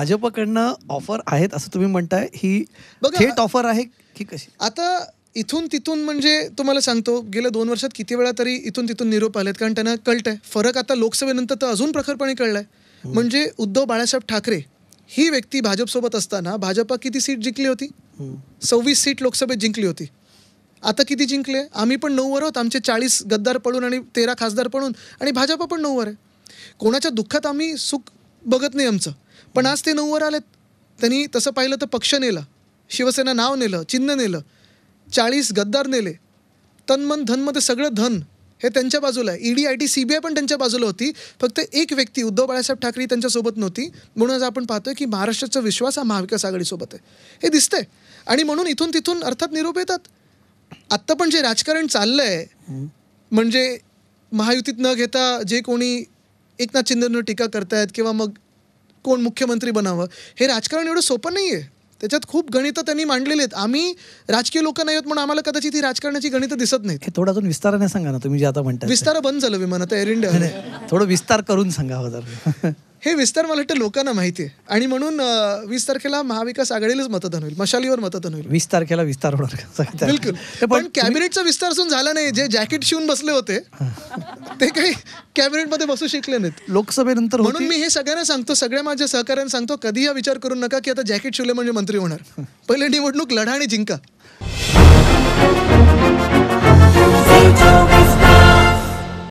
भाजपकडनं offer आहेत असं तुम्ही म्हणताय ही थेट ऑफर आहे की कशी आता इथून तिथून म्हणजे तुम्हाला सांगतो गेल्या दोन वर्षात किती वेळा तरी इथून तिथून निरोप आलेत कारण त्यांना कळत आहे फरक आता लोकसभेनंतर तर अजून प्रखरपणे कळलाय म्हणजे उद्धव बाळासाहेब ठाकरे ही व्यक्ती भाजपसोबत असताना भाजपा किती सीट जिंकली होती सव्वीस सीट लोकसभेत जिंकली होती आता किती जिंकले आम्ही पण नऊवर आहोत आमचे चाळीस गद्दार पडून आणि तेरा खासदार पडून आणि भाजपा पण नऊवर आहे कोणाच्या दुःखात आम्ही सुख बघत नाही आमचं पण आज ते नऊवर आलेत त्यांनी तसं पाहिलं तर पक्ष नेला शिवसेना नाव नेलं चिन्ह नेलं चाळीस गद्दार नेले तनमन धनमध्ये सगळं धन हे त्यांच्या बाजूला आहे ED I T C B I पण त्यांच्या बाजूला होती फक्त एक व्यक्ती उद्धव बाळासाहेब ठाकरे त्यांच्यासोबत नव्हती म्हणून आपण पाहतोय की महाराष्ट्राचा विश्वास हा महाविकास आघाडीसोबत आहे हे दिसतंय आणि म्हणून इथून तिथून अर्थात निरोप येतात आत्ता पण जे राजकारण चाललं आहे म्हणजे महायुतीत न घेता जे कोणी एकनाथ शिंदेंवर टीका करतायत किंवा मग कोण मुख्यमंत्री बनावं हे राजकारण एवढं सोपं नाही त्याच्यात खूप गणितं त्यांनी मांडलेली आहेत आम्ही राजकीय लोक नाही आहोत म्हणून आम्हाला कदाचित ही राजकारणाची गणित दिसत नाही हे थोडं अजून विस्ताराने सांगा ना तुम्ही जे आता म्हणता विस्तार बंद झालं विमान आता एअर इंडिया थोडं विस्तार करून सांगा हो जर हे विस्तार मला वाटतं लोकांना माहिती आहे आणि म्हणून वीस तारखेला महाविकास आघाडीलाच मतदान होईल मशालीवर मतदान होईल वीस तारखेला विस्तार होणार बिलकुल पण कॅबिनेटचा विस्तार असून झाला नाही जे जॅकेट शिवून बसले होते ते काही कॅबिनेटमध्ये बसू शिकले नाहीत लोकसभेनंतर म्हणून मी हे सगळ्यांना सांगतो सगळ्या माझ्या सहकाऱ्यांना सांगतो कधी हा विचार करू नका की आता जॅकेट शिवले म्हणजे मंत्री होणार पहिले निवडणूक लढा आणि जिंका